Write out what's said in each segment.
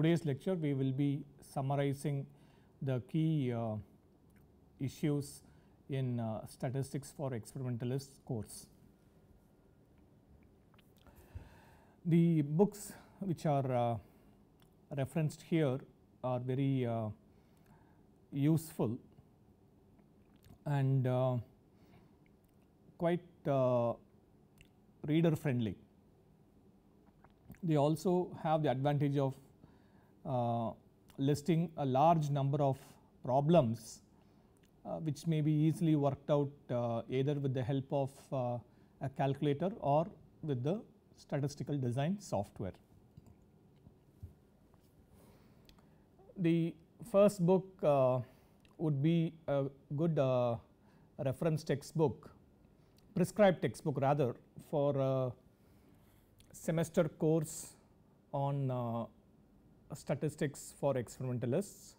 today's lecture we will be summarizing the key uh, issues in uh, statistics for experimentalists course. The books which are uh, referenced here are very uh, useful and uh, quite uh, reader friendly. They also have the advantage of uh, listing a large number of problems uh, which may be easily worked out uh, either with the help of a calculator or with the statistical design software. The first book uh, would be a good uh, reference textbook, prescribed textbook rather for a semester course on uh, statistics for experimentalists.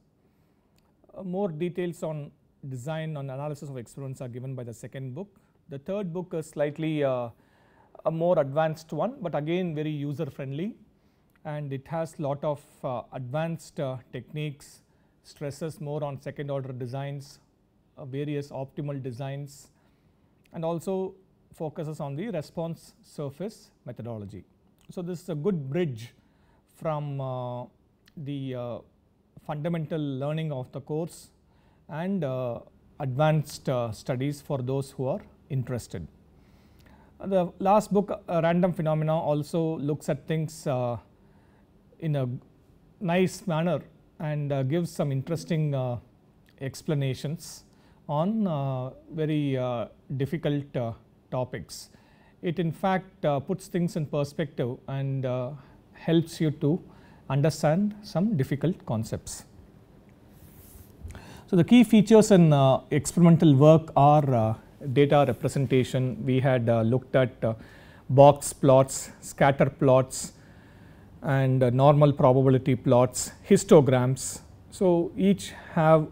Uh, more details on design and analysis of experiments are given by the second book. The third book is slightly uh, a more advanced one but again very user friendly and it has lot of uh, advanced uh, techniques, stresses more on second order designs, uh, various optimal designs and also focuses on the response surface methodology. So, this is a good bridge from uh, the uh, fundamental learning of the course and uh, advanced uh, studies for those who are interested. The last book Random Phenomena also looks at things in a nice manner and uh, gives some interesting uh, explanations on uh, very difficult topics. It in fact puts things in perspective and helps you to understand some difficult concepts. So the key features in uh, experimental work are uh, data representation. We had uh, looked at uh, box plots, scatter plots and uh, normal probability plots, histograms. So each have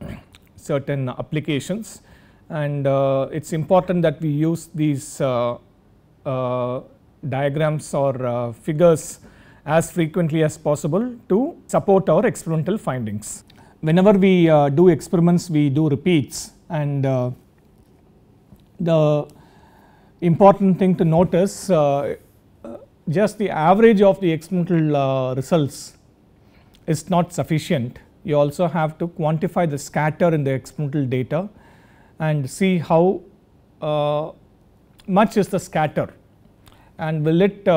certain applications and uh, it's important that we use these diagrams or figures as frequently as possible to support our experimental findings. Whenever we uh, do experiments, we do repeats and uh, the important thing to notice: uh, uh just the average of the experimental uh, results is not sufficient. You also have to quantify the scatter in the experimental data and see how uh, much is the scatter and will it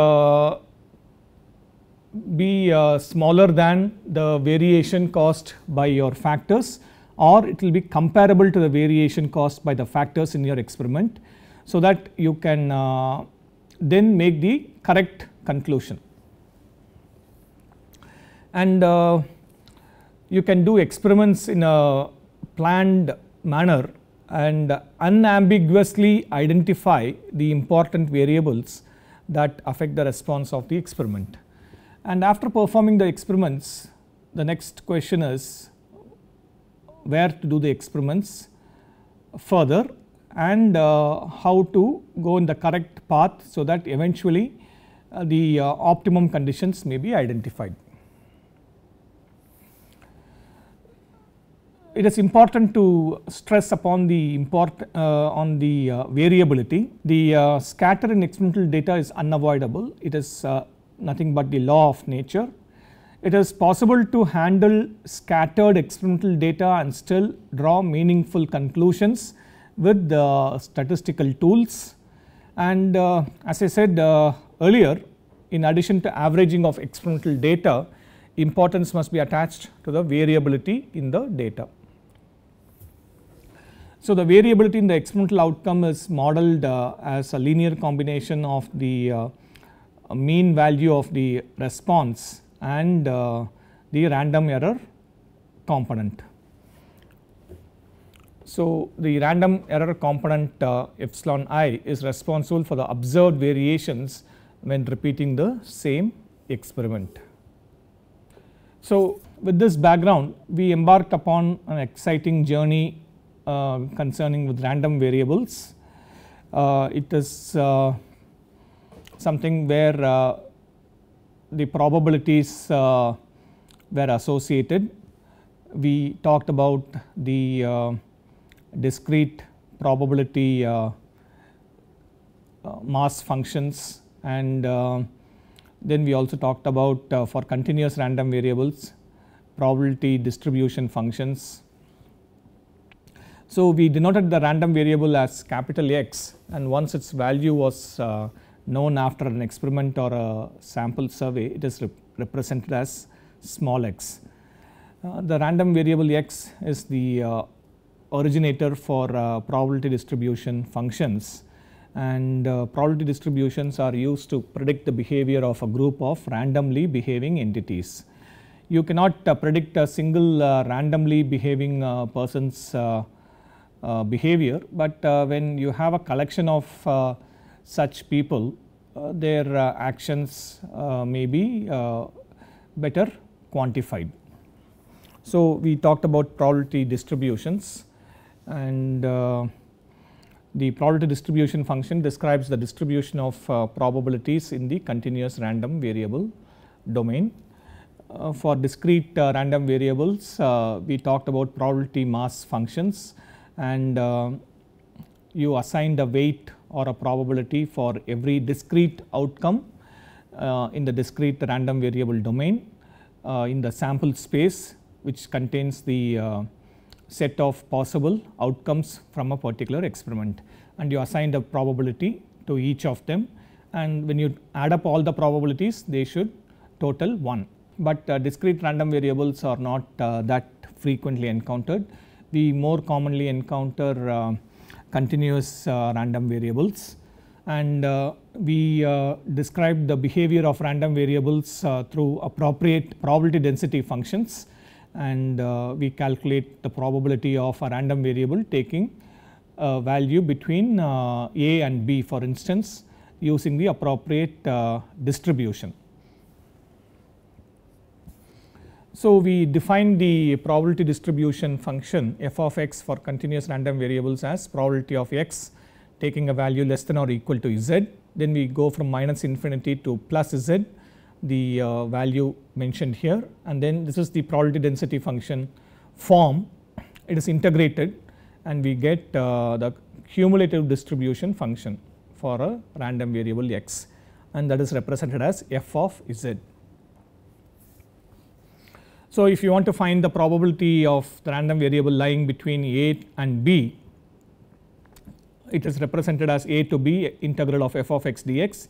be uh, smaller than the variation caused by your factors or it will be comparable to the variation caused by the factors in your experiment. So that you can uh, then make the correct conclusion. And uh, you can do experiments in a planned manner and unambiguously identify the important variables that affect the response of the experiment. And after performing the experiments, the next question is where to do the experiments further and uh, how to go in the correct path so that eventually uh, the uh, optimum conditions may be identified. It is important to stress upon the import uh, on the uh, variability. The uh, scatter in experimental data is unavoidable. It is nothing but the law of nature. It is possible to handle scattered experimental data and still draw meaningful conclusions with the statistical tools. And uh, as I said uh, earlier, in addition to averaging of experimental data, importance must be attached to the variability in the data. So, the variability in the experimental outcome is modeled uh, as a linear combination of the uh, mean value of the response and uh, the random error component. So, the random error component uh, epsilon i is responsible for the observed variations when repeating the same experiment. So, with this background we embarked upon an exciting journey uh, concerning with random variables. Uh, it is uh, something where uh, the probabilities uh, were associated. We talked about the uh, discrete probability uh, uh, mass functions and uh, then we also talked about for continuous random variables probability distribution functions. So, we denoted the random variable as capital X and once its value was known after an experiment or a sample survey, it is rep represented as small x. Uh, the random variable x is the uh, originator for uh, probability distribution functions and uh, probability distributions are used to predict the behavior of a group of randomly behaving entities. You cannot uh, predict a single uh, randomly behaving person's behavior, but when you have a collection of such people uh, their uh, actions uh, may be better quantified. So, we talked about probability distributions and the probability distribution function describes the distribution of uh, probabilities in the continuous random variable domain. Uh, for discrete uh, random variables, we talked about probability mass functions and you assign the weight or a probability for every discrete outcome uh, in the discrete random variable domain uh, in the sample space which contains the uh, set of possible outcomes from a particular experiment and you assign a probability to each of them and when you add up all the probabilities they should total 1. But uh, discrete random variables are not uh, that frequently encountered. We more commonly encounter uh, continuous uh, random variables and uh, we uh, described the behavior of random variables through appropriate probability density functions and we calculate the probability of a random variable taking a value between A and B for instance using the appropriate distribution. So, we define the probability distribution function f of x for continuous random variables as probability of x taking a value less than or equal to z. Then we go from minus infinity to plus z the uh, value mentioned here and then this is the probability density function form it is integrated and we get uh, the cumulative distribution function for a random variable x and that is represented as f of z. So if you want to find the probability of the random variable lying between A and B, it is represented as A to B integral of f of x dx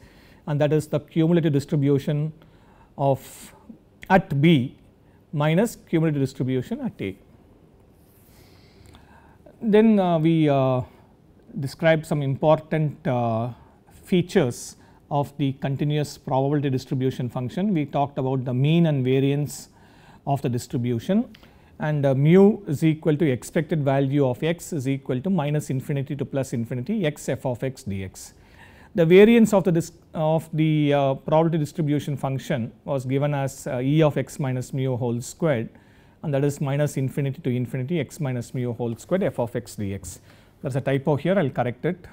and that is the cumulative distribution of at B minus cumulative distribution at A. Then uh, we uh, describe some important uh, features of the continuous probability distribution function. We talked about the mean and variance of the distribution and uh, mu is equal to expected value of x is equal to minus infinity to plus infinity x f of x dx. The variance of the, of the uh, probability distribution function was given as uh, e of x minus mu whole squared and that is minus infinity to infinity x minus mu whole squared f of x dx. There is a typo here I will correct it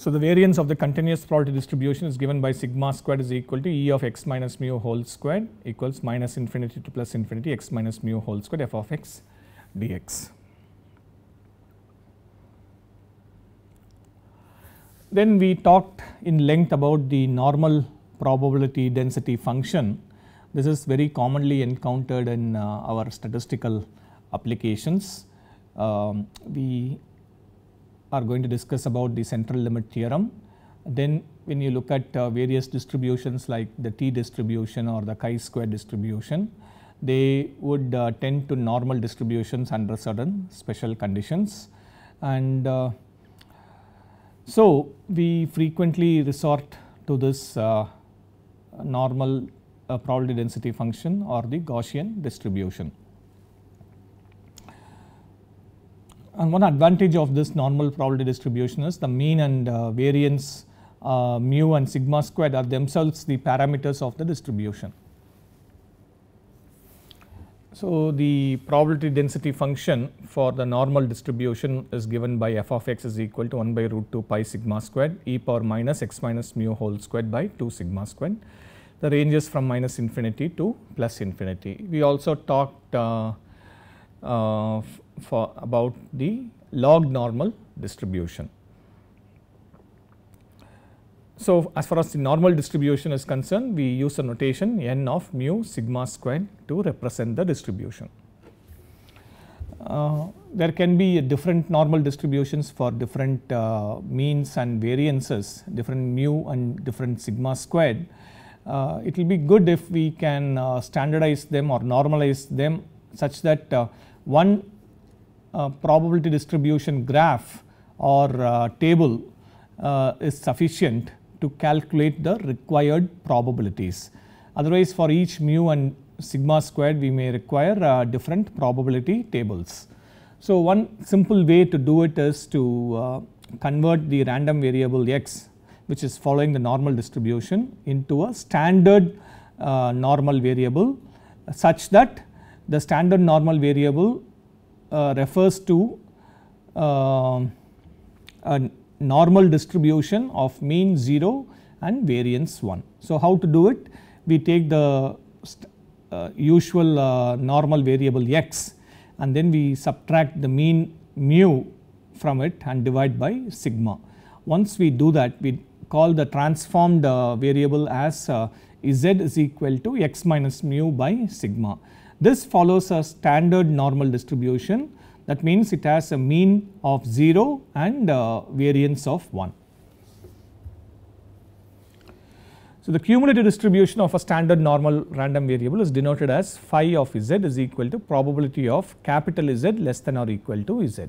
so the variance of the continuous probability distribution is given by sigma squared is equal to E of x minus mu whole squared equals minus infinity to plus infinity x minus mu whole squared f of x dx. Then we talked in length about the normal probability density function. This is very commonly encountered in uh, our statistical applications. Um, are going to discuss about the central limit theorem. Then when you look at uh, various distributions like the t distribution or the chi-square distribution, they would uh, tend to normal distributions under certain special conditions. And uh, so we frequently resort to this uh, normal uh, probability density function or the Gaussian distribution. And one advantage of this normal probability distribution is the mean and uh, variance uh, mu and sigma squared are themselves the parameters of the distribution. So, the probability density function for the normal distribution is given by f of x is equal to 1 by root 2 pi sigma squared e power minus x minus mu whole squared by 2 sigma squared. The ranges from minus infinity to plus infinity. We also talked uh, uh, for about the log normal distribution. So, as far as the normal distribution is concerned, we use a notation n of mu sigma squared to represent the distribution. Uh, there can be different normal distributions for different uh, means and variances, different mu and different sigma squared. Uh, it will be good if we can uh, standardize them or normalize them such that uh, one uh, probability distribution graph or uh, table uh, is sufficient to calculate the required probabilities. Otherwise for each mu and sigma squared we may require different probability tables. So one simple way to do it is to convert the random variable x which is following the normal distribution into a standard normal variable such that the standard normal variable uh, refers to um, a normal distribution of mean 0 and variance 1. So, how to do it? We take the uh, usual uh, normal variable x and then we subtract the mean mu from it and divide by sigma. Once we do that we call the transformed uh, variable as uh, z is equal to x minus mu by sigma. This follows a standard normal distribution that means it has a mean of 0 and uh, variance of 1. So, the cumulative distribution of a standard normal random variable is denoted as phi of z is equal to probability of capital Z less than or equal to z.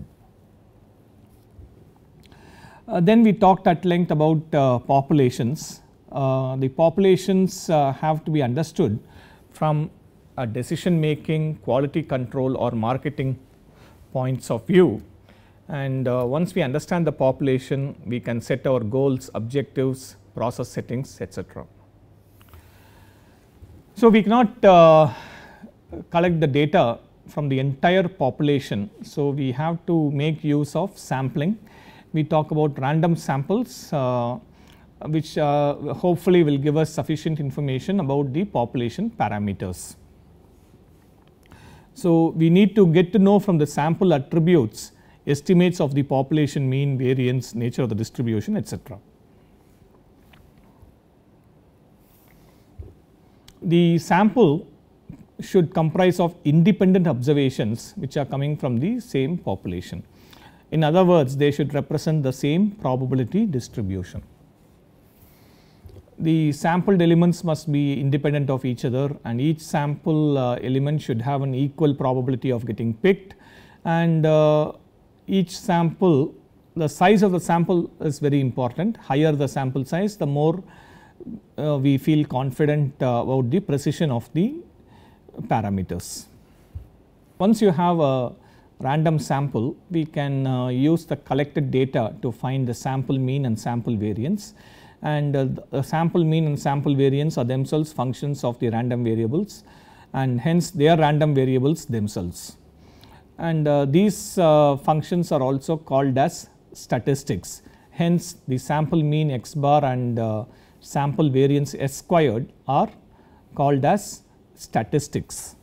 Uh, then we talked at length about uh, populations. Uh, the populations uh, have to be understood from decision making, quality control or marketing points of view. And uh, once we understand the population, we can set our goals, objectives, process settings, etc. So, we cannot uh, collect the data from the entire population. So, we have to make use of sampling. We talk about random samples uh, which uh, hopefully will give us sufficient information about the population parameters. So, we need to get to know from the sample attributes estimates of the population mean variance nature of the distribution etc. The sample should comprise of independent observations which are coming from the same population. In other words, they should represent the same probability distribution the sampled elements must be independent of each other and each sample uh, element should have an equal probability of getting picked and uh, each sample the size of the sample is very important higher the sample size the more uh, we feel confident uh, about the precision of the parameters. Once you have a random sample we can uh, use the collected data to find the sample mean and sample variance and uh, the sample mean and sample variance are themselves functions of the random variables and hence they are random variables themselves. And uh, these uh, functions are also called as statistics. Hence the sample mean x bar and sample variance s squared are called as statistics.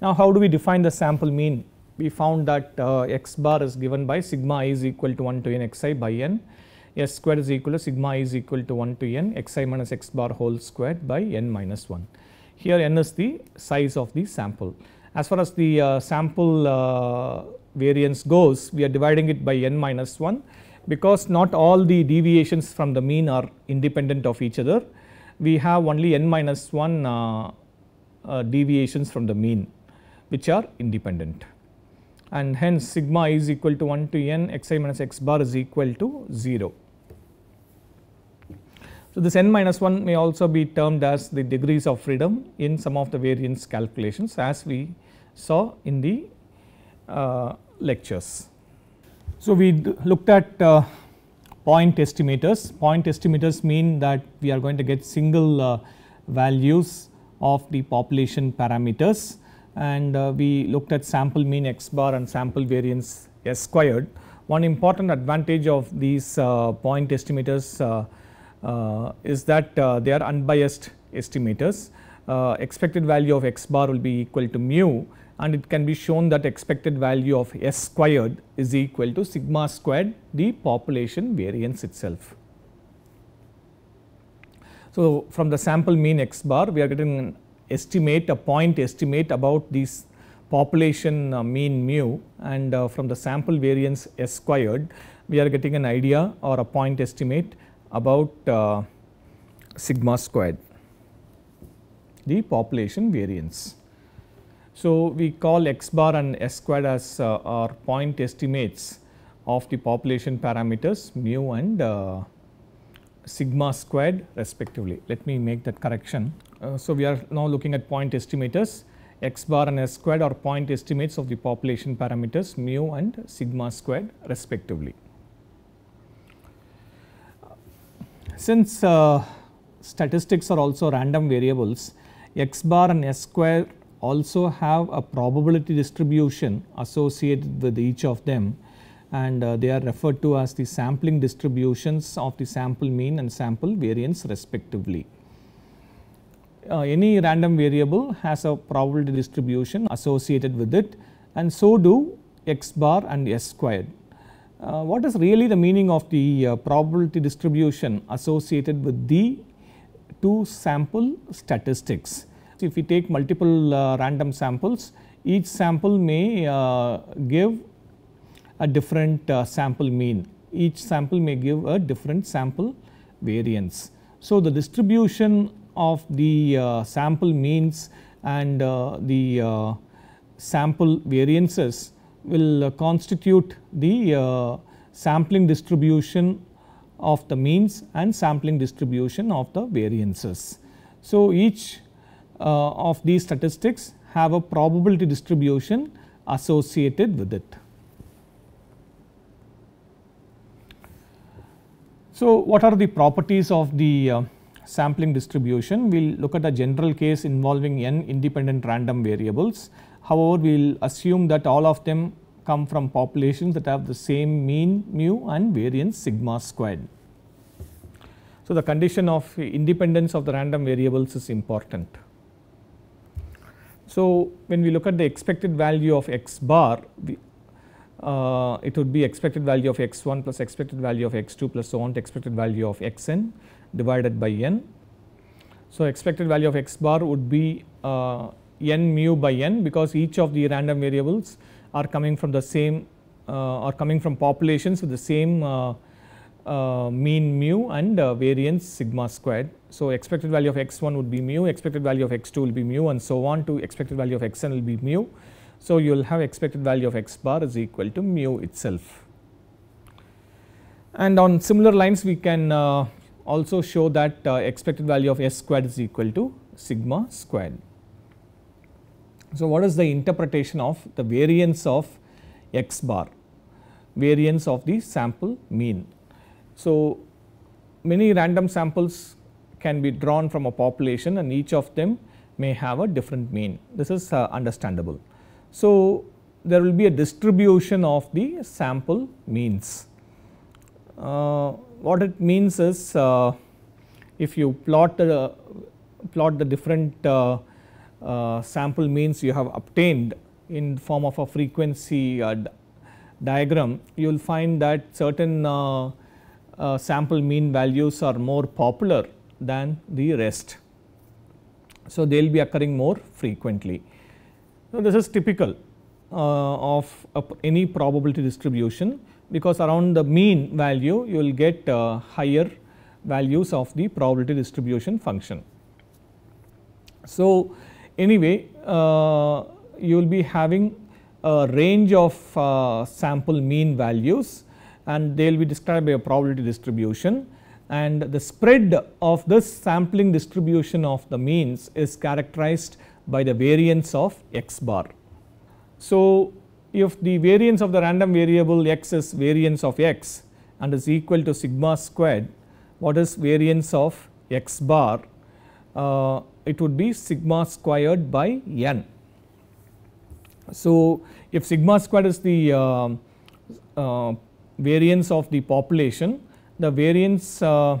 Now how do we define the sample mean? We found that uh, x bar is given by sigma i is equal to 1 to n xi by n S square is equal to sigma is equal to 1 to n xi minus x bar whole squared by n minus 1. Here n is the size of the sample. As far as the uh, sample uh, variance goes, we are dividing it by n minus 1 because not all the deviations from the mean are independent of each other. We have only n minus 1 uh, uh deviations from the mean which are independent and hence sigma is equal to 1 to n x i minus x bar is equal to 0. So, this n minus 1 may also be termed as the degrees of freedom in some of the variance calculations as we saw in the uh, lectures. So, we looked at uh, point estimators. Point estimators mean that we are going to get single uh, values of the population parameters and uh, we looked at sample mean x bar and sample variance s squared. One important advantage of these uh, point estimators uh, uh is that uh, they are unbiased estimators. Uh, expected value of x bar will be equal to mu and it can be shown that expected value of s squared is equal to sigma squared the population variance itself. So, from the sample mean x bar we are getting an estimate a point estimate about this population uh, mean mu and uh, from the sample variance S squared we are getting an idea or a point estimate about uh, sigma squared the population variance. So, we call x bar and s squared as uh, our point estimates of the population parameters mu and uh, sigma squared respectively. Let me make that correction. Uh, so, we are now looking at point estimators x bar and s squared are point estimates of the population parameters mu and sigma squared respectively. Since uh, statistics are also random variables, x bar and s square also have a probability distribution associated with each of them and uh, they are referred to as the sampling distributions of the sample mean and sample variance respectively uh, any random variable has a probability distribution associated with it and so do x bar and s squared. Uh, what is really the meaning of the uh, probability distribution associated with the two sample statistics? If we take multiple uh, random samples, each sample may uh, give a different uh, sample mean, each sample may give a different sample variance. So, the distribution of the uh, sample means and uh, the uh, sample variances will constitute the sampling distribution of the means and sampling distribution of the variances. So, each of these statistics have a probability distribution associated with it. So, what are the properties of the sampling distribution, we will look at a general case involving n independent random variables. However, we will assume that all of them come from populations that have the same mean mu and variance sigma squared. So, the condition of independence of the random variables is important. So, when we look at the expected value of x bar, we, uh, it would be expected value of x1 plus expected value of x2 plus so on to expected value of xn divided by n. So, expected value of x bar would be uh, n mu by n because each of the random variables are coming from the same uh, are coming from populations with the same uh, uh mean mu and uh, variance sigma squared. So, expected value of x1 would be mu, expected value of x2 will be mu and so on to expected value of xn will be mu. So, you will have expected value of x bar is equal to mu itself. And on similar lines we can uh, also show that uh, expected value of S squared is equal to sigma squared. So, what is the interpretation of the variance of X bar, variance of the sample mean. So, many random samples can be drawn from a population and each of them may have a different mean. This is uh, understandable. So, there will be a distribution of the sample means. Uh, what it means is uh, if you plot the uh, plot the different uh, sample means you have obtained in form of a frequency diagram, you will find that certain uh, uh, sample mean values are more popular than the rest. So, they will be occurring more frequently. So, this is typical uh, of any probability distribution because around the mean value you will get uh, higher values of the probability distribution function. So, anyway uh, you will be having a range of uh, sample mean values and they will be described by a probability distribution and the spread of this sampling distribution of the means is characterized by the variance of x bar. So, if the variance of the random variable x is variance of x and is equal to sigma squared what is variance of x bar uh, it would be sigma squared by n. So, if sigma squared is the uh, uh, variance of the population the variance uh,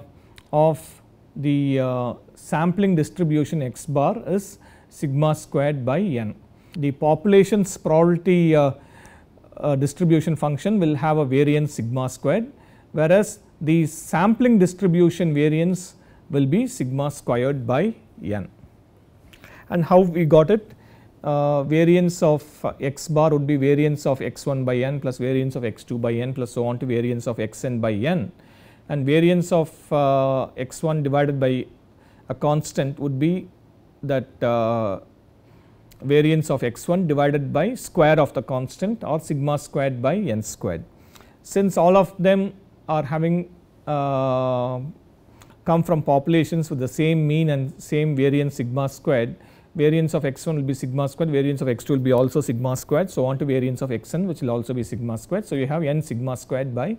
of the uh, sampling distribution x bar is sigma squared by n the population's probability uh, uh, distribution function will have a variance sigma squared whereas the sampling distribution variance will be sigma squared by n. And how we got it? Uh, variance of uh, x bar would be variance of x1 by n plus variance of x2 by n plus so on to variance of xn by n and variance of uh, x1 divided by a constant would be that uh, variance of x1 divided by square of the constant or sigma squared by n squared. Since all of them are having uh, come from populations with the same mean and same variance sigma squared, variance of x1 will be sigma squared, variance of x2 will be also sigma squared, so on to variance of xn which will also be sigma squared. So, you have n sigma squared by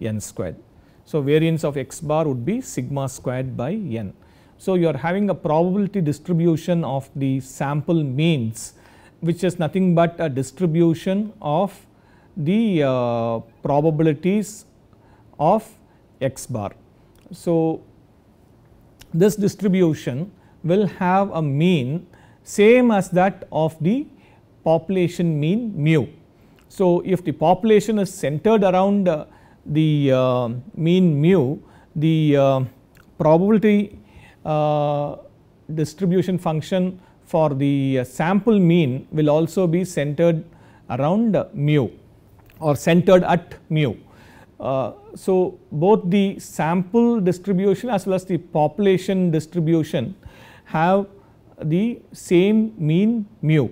n squared. So, variance of x bar would be sigma squared by n. So, you are having a probability distribution of the sample means which is nothing but a distribution of the uh, probabilities of x bar. So, this distribution will have a mean same as that of the population mean mu. So, if the population is centered around uh, the uh, mean mu, the uh, probability uh, distribution function for the uh, sample mean will also be centered around mu or centered at mu. Uh, so, both the sample distribution as well as the population distribution have the same mean mu.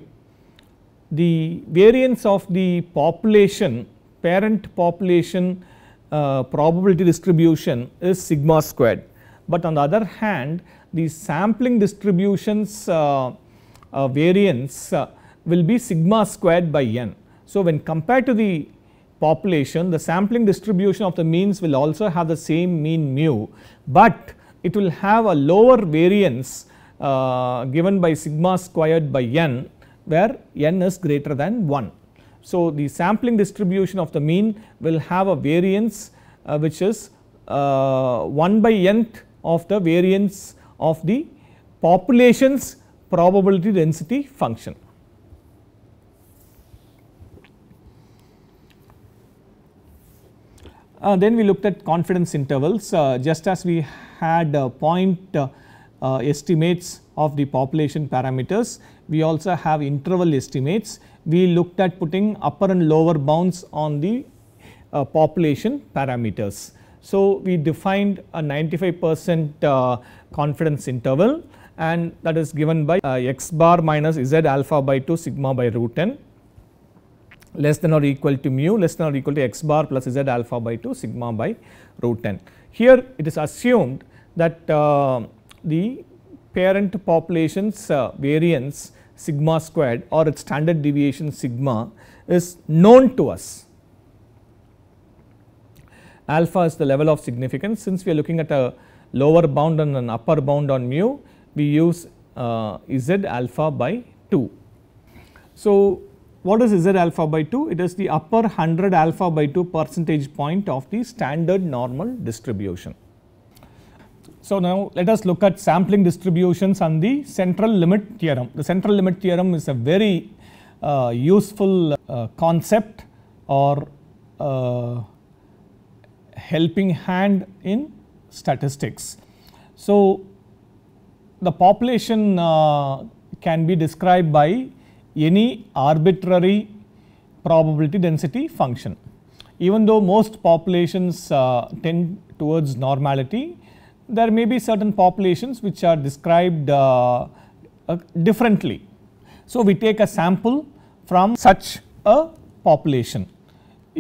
The variance of the population parent population uh, probability distribution is sigma squared. But on the other hand, the sampling distributions uh, uh, variance uh, will be sigma squared by n. So, when compared to the population, the sampling distribution of the means will also have the same mean mu, but it will have a lower variance uh, given by sigma squared by n where n is greater than 1. So, the sampling distribution of the mean will have a variance uh, which is uh, 1 by nth of the variance of the population's probability density function. Uh, then we looked at confidence intervals uh, just as we had uh, point uh, uh, estimates of the population parameters we also have interval estimates we looked at putting upper and lower bounds on the uh, population parameters so, we defined a 95 percent uh, confidence interval and that is given by uh, x bar minus z alpha by 2 sigma by root n, less than or equal to mu less than or equal to x bar plus z alpha by 2 sigma by root 10. Here it is assumed that uh, the parent population's uh, variance sigma squared or its standard deviation sigma is known to us alpha is the level of significance since we are looking at a lower bound and an upper bound on mu we use uh, z alpha by 2. So, what is z alpha by 2? It is the upper 100 alpha by 2 percentage point of the standard normal distribution. So, now let us look at sampling distributions and the central limit theorem. The central limit theorem is a very uh, useful uh, concept or uh, helping hand in statistics. So, the population uh, can be described by any arbitrary probability density function. Even though most populations uh, tend towards normality, there may be certain populations which are described uh, uh differently. So, we take a sample from such a population.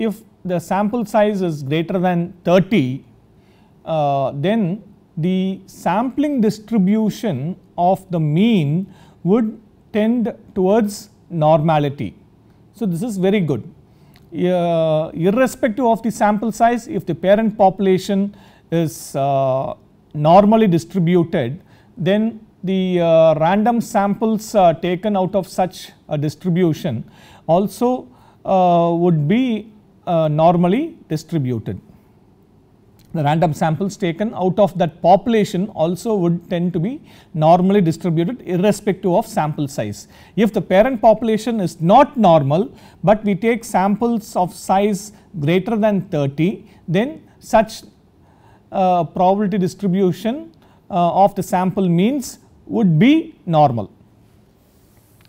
If the sample size is greater than 30, uh, then the sampling distribution of the mean would tend towards normality. So, this is very good. Uh, irrespective of the sample size, if the parent population is uh, normally distributed, then the uh, random samples uh, taken out of such a distribution also uh, would be uh, normally distributed. The random samples taken out of that population also would tend to be normally distributed irrespective of sample size. If the parent population is not normal, but we take samples of size greater than 30, then such uh, probability distribution uh, of the sample means would be normal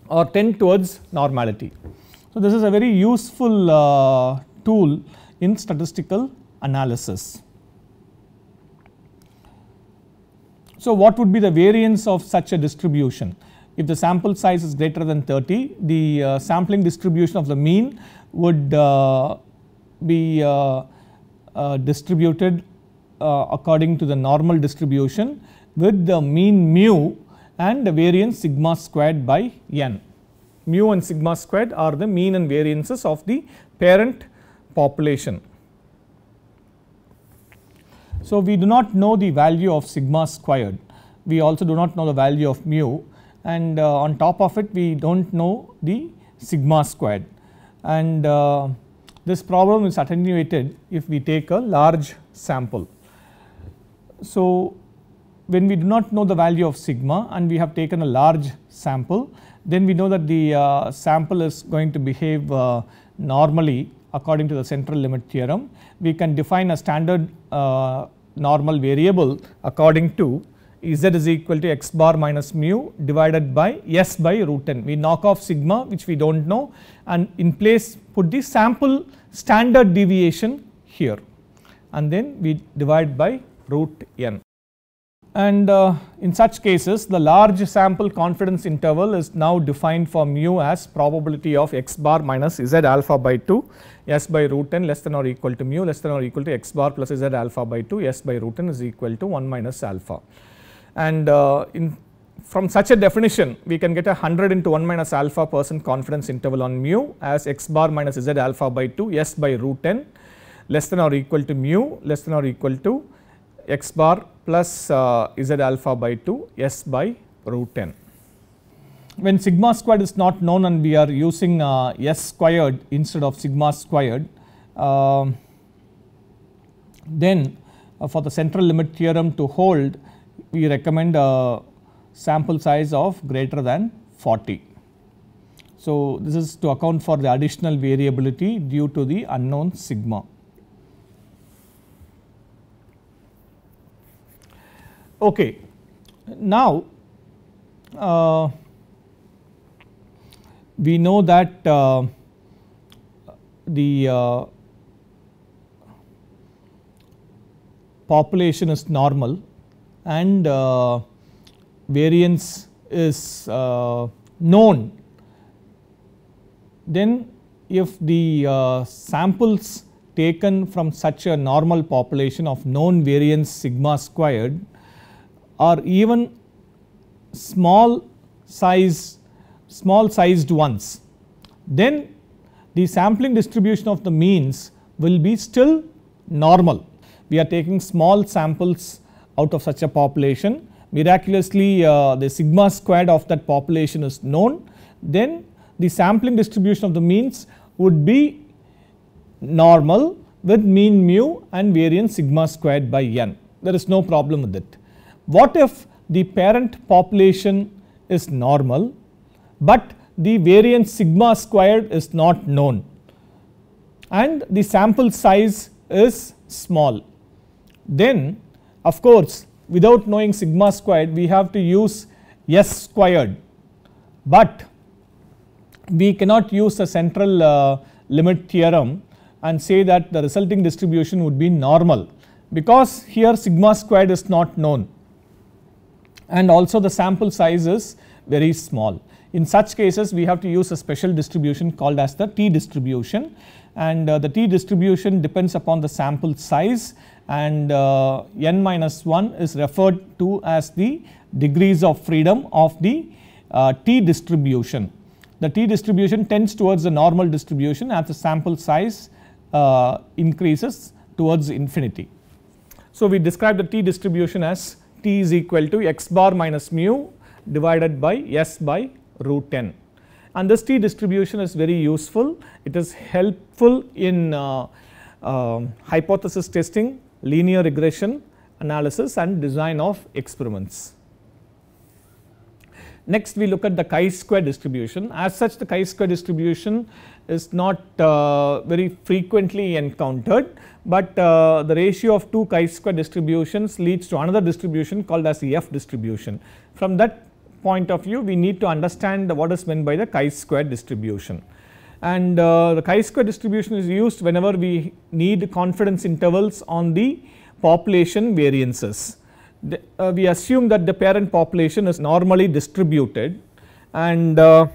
or tend towards normality. So, this is a very useful uh, tool in statistical analysis. So, what would be the variance of such a distribution? If the sample size is greater than 30, the uh, sampling distribution of the mean would uh, be uh, uh distributed uh, according to the normal distribution with the mean mu and the variance sigma squared by n. Mu and sigma squared are the mean and variances of the parent population. So, we do not know the value of sigma squared, we also do not know the value of mu and uh, on top of it we do not know the sigma squared and uh, this problem is attenuated if we take a large sample. So, when we do not know the value of sigma and we have taken a large sample, then we know that the uh, sample is going to behave uh, normally according to the central limit theorem. We can define a standard uh, normal variable according to z is equal to x bar minus mu divided by s by root 10. We knock off sigma which we do not know and in place put the sample standard deviation here and then we divide by root n and uh, in such cases the large sample confidence interval is now defined for mu as probability of x bar minus z alpha by 2 s by root n less than or equal to mu less than or equal to x bar plus z alpha by 2 s by root n is equal to 1 minus alpha. And uh, in from such a definition we can get a 100 into 1 minus alpha percent confidence interval on mu as x bar minus z alpha by 2 s by root n less than or equal to mu less than or equal to x bar plus uh, z alpha by 2 s by root 10. When sigma squared is not known and we are using uh, s squared instead of sigma squared, um, uh, then for the central limit theorem to hold, we recommend a sample size of greater than 40. So, this is to account for the additional variability due to the unknown sigma. Okay. Now, uh, we know that uh, the uh, population is normal and uh, variance is uh, known. Then if the uh, samples taken from such a normal population of known variance sigma squared or even small size small sized ones then the sampling distribution of the means will be still normal. We are taking small samples out of such a population miraculously uh, the sigma squared of that population is known then the sampling distribution of the means would be normal with mean mu and variance sigma squared by n there is no problem with it. What if the parent population is normal, but the variance sigma squared is not known and the sample size is small. Then of course, without knowing sigma squared we have to use S squared, but we cannot use the central uh, limit theorem and say that the resulting distribution would be normal because here sigma squared is not known and also the sample size is very small. In such cases we have to use a special distribution called as the t distribution and uh, the t distribution depends upon the sample size and uh, n minus 1 is referred to as the degrees of freedom of the uh, t distribution. The t distribution tends towards the normal distribution as the sample size uh, increases towards infinity. So, we describe the t distribution as t is equal to x bar minus mu divided by s by root n, and this t distribution is very useful. It is helpful in uh, uh, hypothesis testing, linear regression analysis and design of experiments. Next we look at the chi-square distribution. As such the chi-square distribution is not uh, very frequently encountered, but uh, the ratio of two chi-square distributions leads to another distribution called as F distribution. From that point of view we need to understand what is meant by the chi-square distribution and uh, the chi-square distribution is used whenever we need confidence intervals on the population variances. The, uh, we assume that the parent population is normally distributed and uh,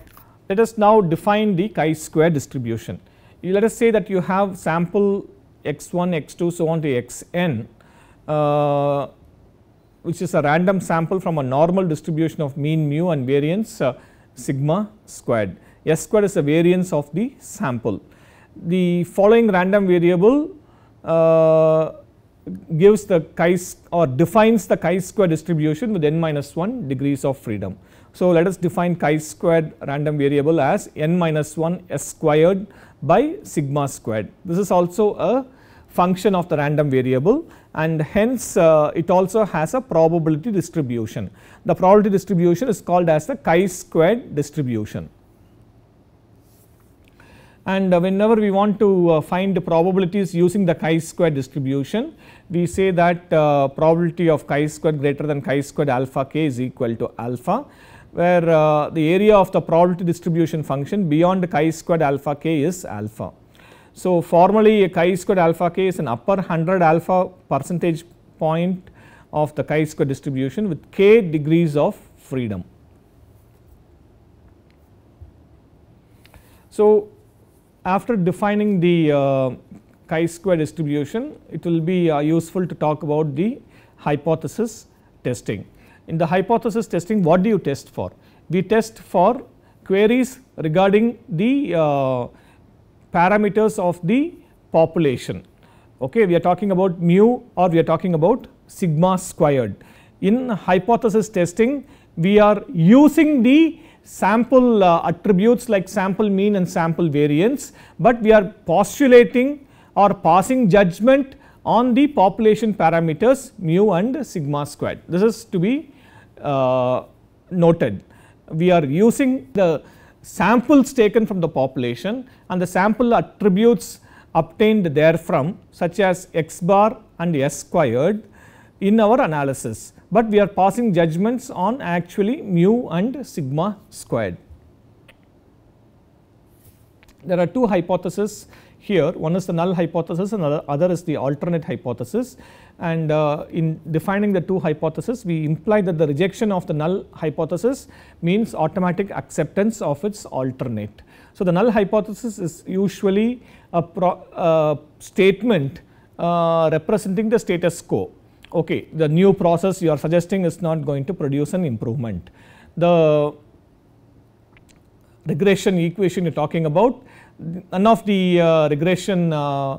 let us now define the chi-square distribution. let us say that you have sample x1, x2 so on to xn uh, which is a random sample from a normal distribution of mean mu and variance uh, sigma squared. S squared is the variance of the sample. The following random variable uh, gives the chi or defines the chi square distribution with n minus 1 degrees of freedom. So, let us define chi squared random variable as n minus 1 s squared by sigma squared. This is also a function of the random variable and hence uh, it also has a probability distribution. The probability distribution is called as the chi-squared distribution. And uh, whenever we want to uh, find the probabilities using the chi-squared distribution, we say that uh, probability of chi-squared greater than chi-squared alpha k is equal to alpha where uh, the area of the probability distribution function beyond chi squared alpha k is alpha. So, formally a chi squared alpha k is an upper 100 alpha percentage point of the chi square distribution with k degrees of freedom. So, after defining the uh, chi square distribution, it will be uh, useful to talk about the hypothesis testing. In the hypothesis testing what do you test for? We test for queries regarding the uh, parameters of the population. Okay, we are talking about mu or we are talking about sigma squared. In hypothesis testing, we are using the sample uh, attributes like sample mean and sample variance, but we are postulating or passing judgment on the population parameters mu and sigma squared. This is to be uh, noted. We are using the samples taken from the population and the sample attributes obtained therefrom such as x bar and s squared in our analysis, but we are passing judgments on actually mu and sigma squared. There are two hypotheses here, one is the null hypothesis and other is the alternate hypothesis and uh, in defining the two hypotheses we imply that the rejection of the null hypothesis means automatic acceptance of its alternate. So, the null hypothesis is usually a pro, uh, statement uh, representing the status quo. Okay, the new process you are suggesting is not going to produce an improvement. The regression equation you are talking about, none of the uh, regression uh,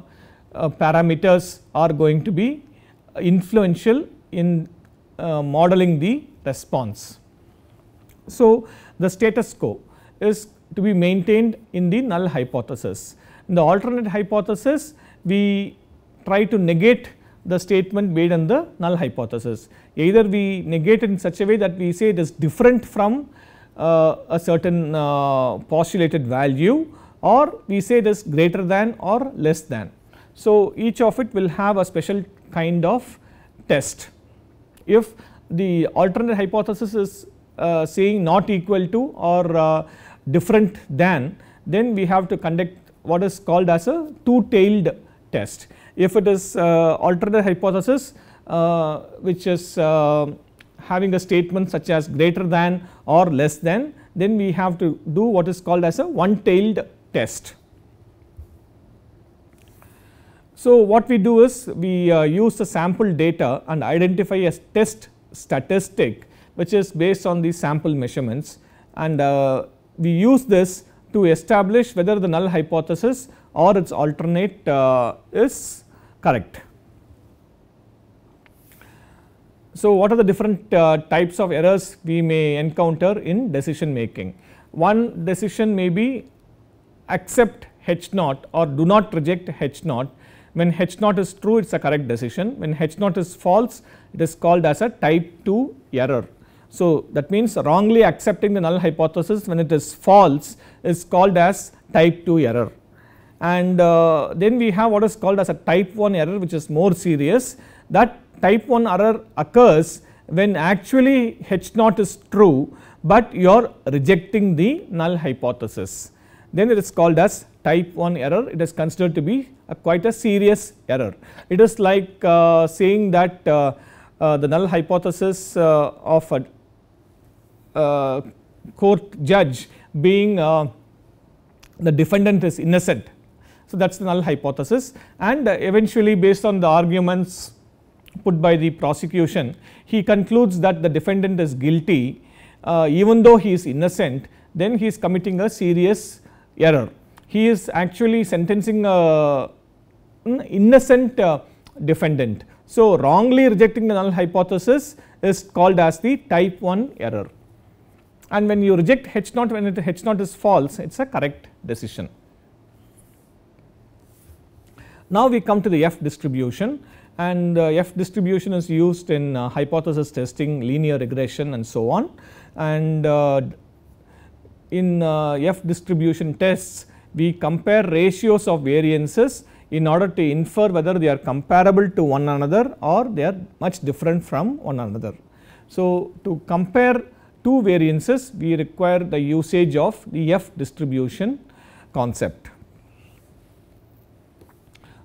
parameters are going to be influential in uh, modeling the response. So, the status quo is to be maintained in the null hypothesis. In the alternate hypothesis, we try to negate the statement based on the null hypothesis. Either we negate it in such a way that we say it is different from uh, a certain uh, postulated value or we say it is greater than or less than. So, each of it will have a special kind of test. If the alternate hypothesis is uh, saying not equal to or uh, different than, then we have to conduct what is called as a two-tailed test. If it is uh, alternate hypothesis uh, which is uh, having a statement such as greater than or less than, then we have to do what is called as a one-tailed test. So, what we do is we uh, use the sample data and identify a test statistic which is based on the sample measurements and uh, we use this to establish whether the null hypothesis or its alternate uh, is correct. So, what are the different uh, types of errors we may encounter in decision making? One decision may be accept h naught or do not reject h naught when H naught is true it is a correct decision, when H naught is false it is called as a type 2 error. So, that means wrongly accepting the null hypothesis when it is false is called as type 2 error. And uh, then we have what is called as a type 1 error which is more serious that type 1 error occurs when actually H naught is true, but you are rejecting the null hypothesis. Then it is called as type 1 error, it is considered to be a quite a serious error. It is like uh, saying that uh, uh, the null hypothesis uh, of a uh, court judge being uh, the defendant is innocent. So, that is the null hypothesis and eventually based on the arguments put by the prosecution, he concludes that the defendant is guilty even though he is innocent, then he is committing a serious error he is actually sentencing a innocent uh, defendant. So, wrongly rejecting the null hypothesis is called as the type 1 error and when you reject H 0 when it H 0 is false it is a correct decision. Now, we come to the F distribution and uh, F distribution is used in uh, hypothesis testing, linear regression and so on and in F distribution tests we compare ratios of variances in order to infer whether they are comparable to one another or they are much different from one another. So, to compare two variances we require the usage of the F distribution concept.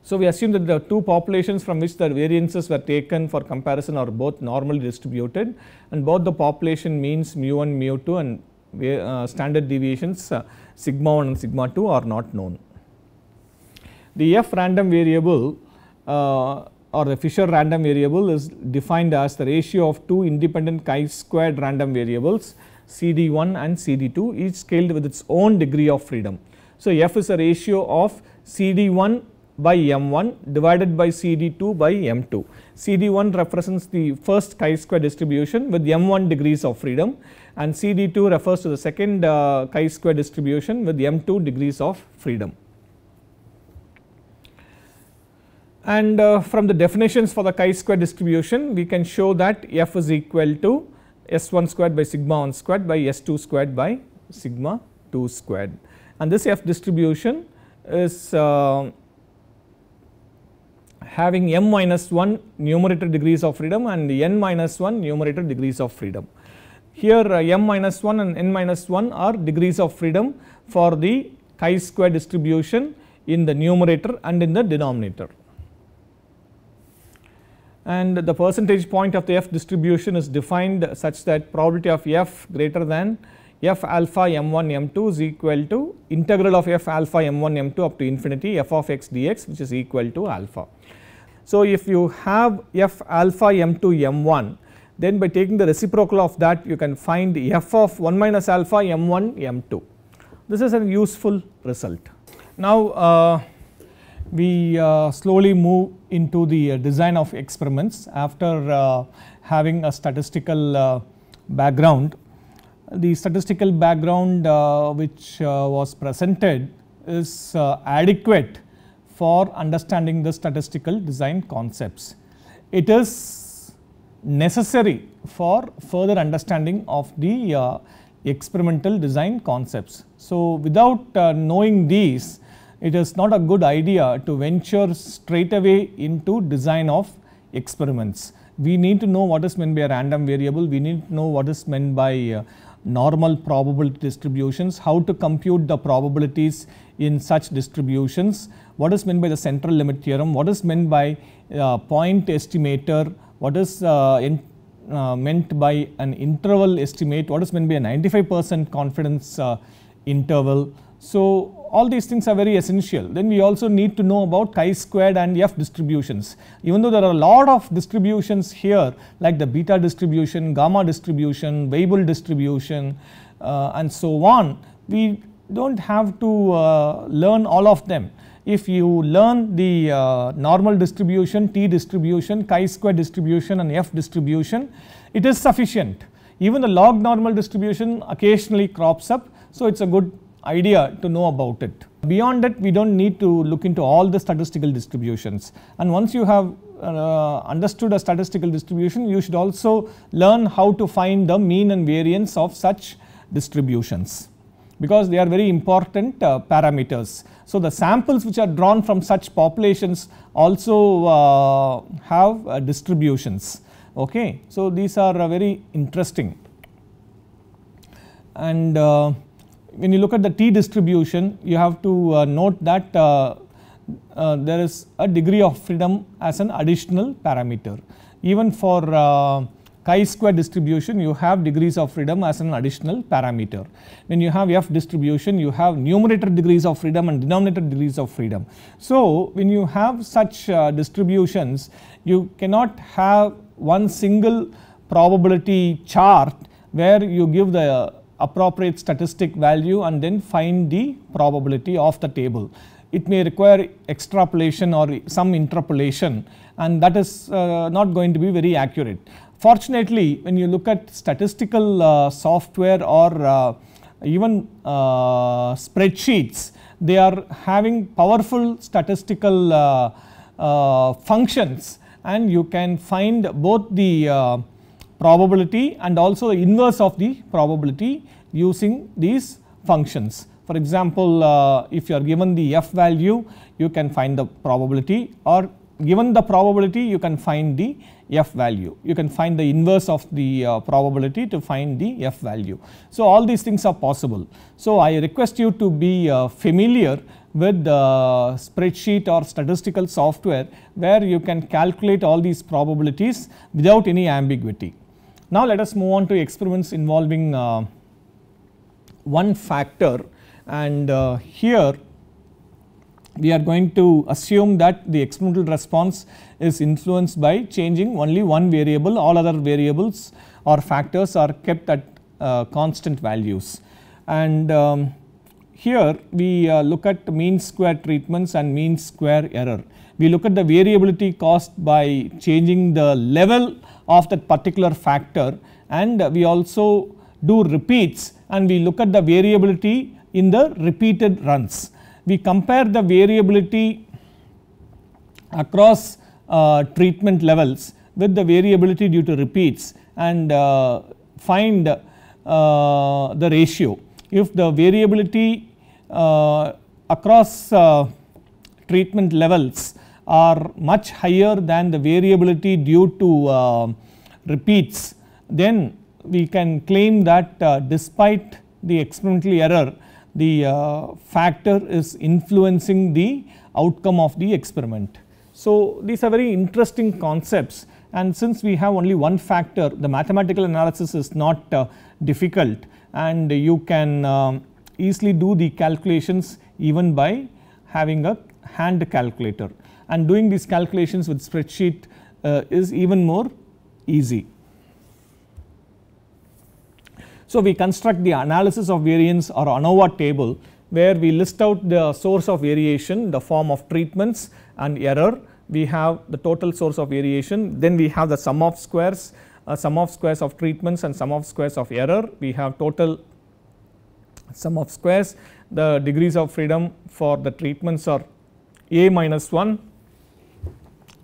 So, we assume that the two populations from which the variances were taken for comparison are both normally distributed and both the population means mu 1 mu 2 and uh, standard deviations uh, sigma 1 and sigma 2 are not known. The f random variable uh, or the Fisher random variable is defined as the ratio of two independent chi-squared random variables CD1 and CD2 each scaled with its own degree of freedom. So, f is a ratio of CD1 by M1 divided by CD2 by M2. CD1 represents the first chi-square distribution with M1 degrees of freedom and CD2 refers to the second uh, chi-square distribution with M2 degrees of freedom. And uh, from the definitions for the chi-square distribution, we can show that F is equal to S1 squared by sigma 1 squared by S2 squared by sigma 2 squared. And this F distribution is uh, having m minus 1 numerator degrees of freedom and n minus 1 numerator degrees of freedom. Here uh, m minus 1 and n minus 1 are degrees of freedom for the chi square distribution in the numerator and in the denominator. And the percentage point of the f distribution is defined such that probability of f greater than f alpha m1 m2 is equal to integral of f alpha m1 m2 up to infinity f of x dx which is equal to alpha. So, if you have f alpha m2 m1 then by taking the reciprocal of that you can find f of 1 minus alpha m1 m2. This is a useful result. Now uh, we uh, slowly move into the uh, design of experiments after uh, having a statistical uh, background. The statistical background uh, which was presented is adequate for understanding the statistical design concepts. It is necessary for further understanding of the uh, experimental design concepts. So, without uh, knowing these it is not a good idea to venture straight away into design of experiments. We need to know what is meant by a random variable, we need to know what is meant by uh, normal probability distributions, how to compute the probabilities in such distributions, what is meant by the central limit theorem, what is meant by uh, point estimator, what is uh, in, uh, meant by an interval estimate, what is meant by a 95% confidence uh, interval. So, all these things are very essential. Then we also need to know about chi-squared and F distributions. Even though there are a lot of distributions here like the beta distribution, gamma distribution, Weibull distribution uh, and so on, we do not have to uh, learn all of them if you learn the uh, normal distribution, t distribution, chi-square distribution and f distribution, it is sufficient. Even the log normal distribution occasionally crops up, so it is a good idea to know about it. Beyond that, we do not need to look into all the statistical distributions and once you have uh, understood a statistical distribution, you should also learn how to find the mean and variance of such distributions because they are very important uh, parameters. So, the samples which are drawn from such populations also uh, have uh, distributions. Okay. So, these are uh, very interesting and uh, when you look at the t distribution you have to uh, note that there is a degree of freedom as an additional parameter. Even for chi-square distribution you have degrees of freedom as an additional parameter. When you have F distribution you have numerator degrees of freedom and denominator degrees of freedom. So when you have such uh, distributions you cannot have one single probability chart where you give the appropriate statistic value and then find the probability of the table. It may require extrapolation or some interpolation and that is uh, not going to be very accurate. Fortunately, when you look at statistical uh, software or uh, even uh, spreadsheets, they are having powerful statistical uh, uh, functions and you can find both the uh, probability and also inverse of the probability using these functions. For example, if you are given the f value, you can find the probability or given the probability you can find the f value. You can find the inverse of the uh, probability to find the f value. So, all these things are possible. So, I request you to be uh, familiar with the spreadsheet or statistical software where you can calculate all these probabilities without any ambiguity. Now, let us move on to experiments involving uh, one factor and uh, here we are going to assume that the experimental response is influenced by changing only one variable all other variables or factors are kept at uh, constant values. And um, here we uh, look at mean square treatments and mean square error. We look at the variability caused by changing the level of that particular factor and we also do repeats and we look at the variability in the repeated runs we compare the variability across uh, treatment levels with the variability due to repeats and uh, find uh, the ratio. If the variability uh, across uh, treatment levels are much higher than the variability due to uh, repeats then we can claim that despite the experimental error the uh, factor is influencing the outcome of the experiment. So these are very interesting concepts and since we have only one factor the mathematical analysis is not uh, difficult and you can um, easily do the calculations even by having a hand calculator and doing these calculations with spreadsheet uh, is even more easy. So, we construct the analysis of variance or ANOVA table where we list out the source of variation, the form of treatments and error. We have the total source of variation, then we have the sum of squares, uh, sum of squares of treatments and sum of squares of error. We have total sum of squares, the degrees of freedom for the treatments are A minus 1,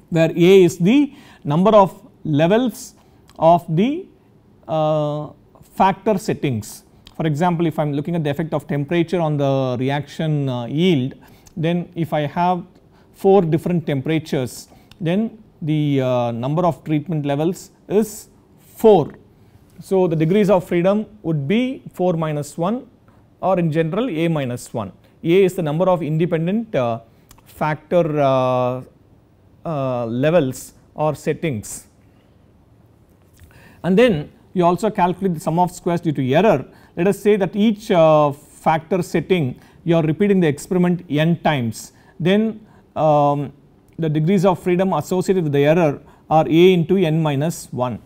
where A is the number of levels of the uh, factor settings. For example, if I am looking at the effect of temperature on the reaction uh, yield, then if I have 4 different temperatures, then the uh, number of treatment levels is 4. So, the degrees of freedom would be 4 minus 1 or in general A minus 1. A is the number of independent uh, factor uh, uh, levels or settings. And then you also calculate the sum of squares due to error. Let us say that each uh, factor setting you are repeating the experiment n times then um, the degrees of freedom associated with the error are a into n minus 1.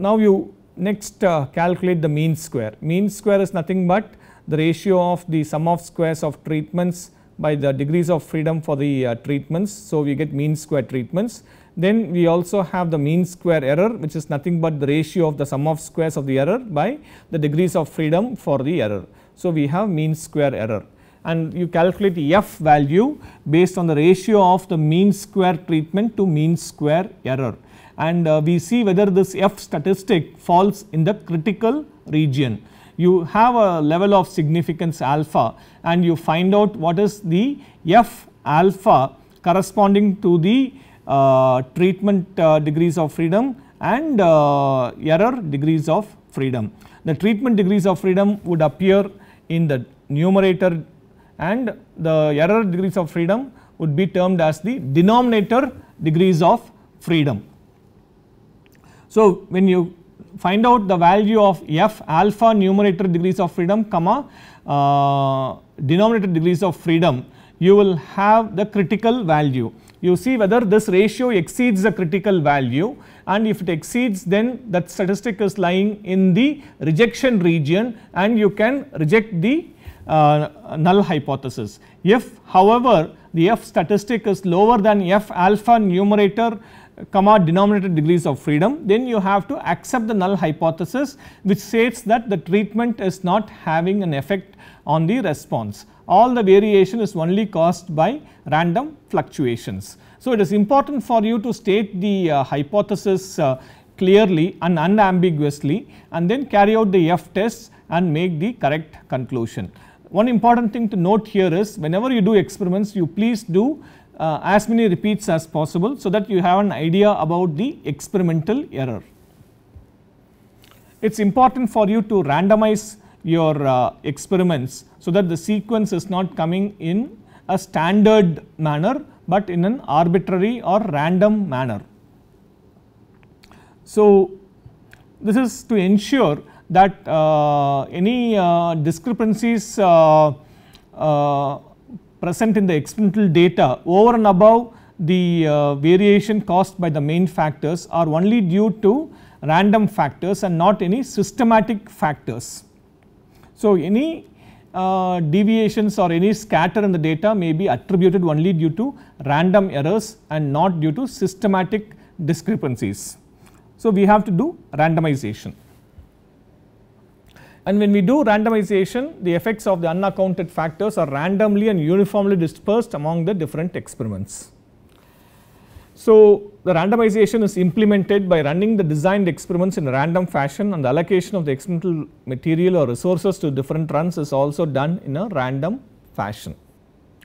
Now you next uh, calculate the mean square. Mean square is nothing but the ratio of the sum of squares of treatments by the degrees of freedom for the uh, treatments. So, we get mean square treatments then we also have the mean square error which is nothing but the ratio of the sum of squares of the error by the degrees of freedom for the error. So, we have mean square error and you calculate f value based on the ratio of the mean square treatment to mean square error and uh, we see whether this f statistic falls in the critical region. You have a level of significance alpha and you find out what is the f alpha corresponding to the uh, treatment uh, degrees of freedom and uh, error degrees of freedom. The treatment degrees of freedom would appear in the numerator and the error degrees of freedom would be termed as the denominator degrees of freedom. So, when you find out the value of f alpha numerator degrees of freedom comma uh, denominator degrees of freedom you will have the critical value you see whether this ratio exceeds the critical value and if it exceeds then that statistic is lying in the rejection region and you can reject the uh, null hypothesis. If however the F statistic is lower than F alpha numerator comma denominator degrees of freedom then you have to accept the null hypothesis which states that the treatment is not having an effect on the response. All the variation is only caused by random fluctuations. So, it is important for you to state the uh, hypothesis uh, clearly and unambiguously and then carry out the F tests and make the correct conclusion. One important thing to note here is whenever you do experiments you please do uh, as many repeats as possible so that you have an idea about the experimental error. It is important for you to randomize your uh, experiments so that the sequence is not coming in a standard manner but in an arbitrary or random manner. So, this is to ensure that uh, any uh, discrepancies uh, uh, present in the experimental data over and above the uh, variation caused by the main factors are only due to random factors and not any systematic factors. So, any uh, deviations or any scatter in the data may be attributed only due to random errors and not due to systematic discrepancies. So, we have to do randomization. And when we do randomization, the effects of the unaccounted factors are randomly and uniformly dispersed among the different experiments. So the randomization is implemented by running the designed experiments in a random fashion and the allocation of the experimental material or resources to different runs is also done in a random fashion.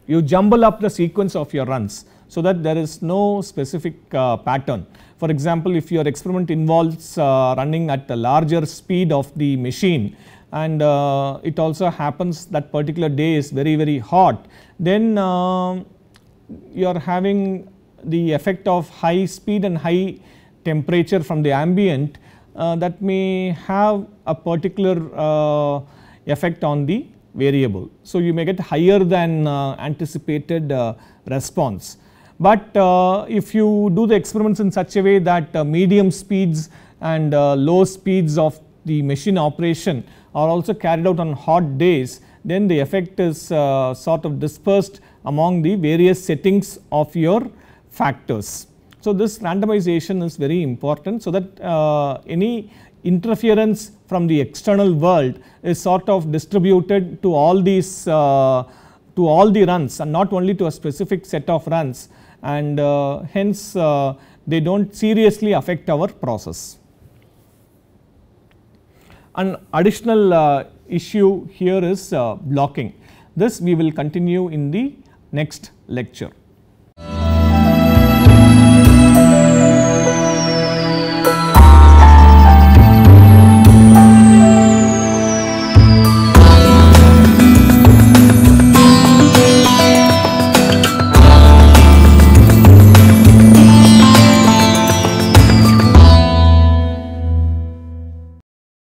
You jumble up the sequence of your runs so that there is no specific uh, pattern. For example, if your experiment involves uh, running at a larger speed of the machine and uh, it also happens that particular day is very very hot then uh, you are having the effect of high speed and high temperature from the ambient uh, that may have a particular uh, effect on the variable. So, you may get higher than uh, anticipated uh, response. But uh, if you do the experiments in such a way that uh, medium speeds and low speeds of the machine operation are also carried out on hot days, then the effect is sort of dispersed among the various settings of your factors. So, this randomization is very important so that uh, any interference from the external world is sort of distributed to all these uh, to all the runs and not only to a specific set of runs and uh, hence uh, they do not seriously affect our process. An additional uh, issue here is uh, blocking this we will continue in the next lecture.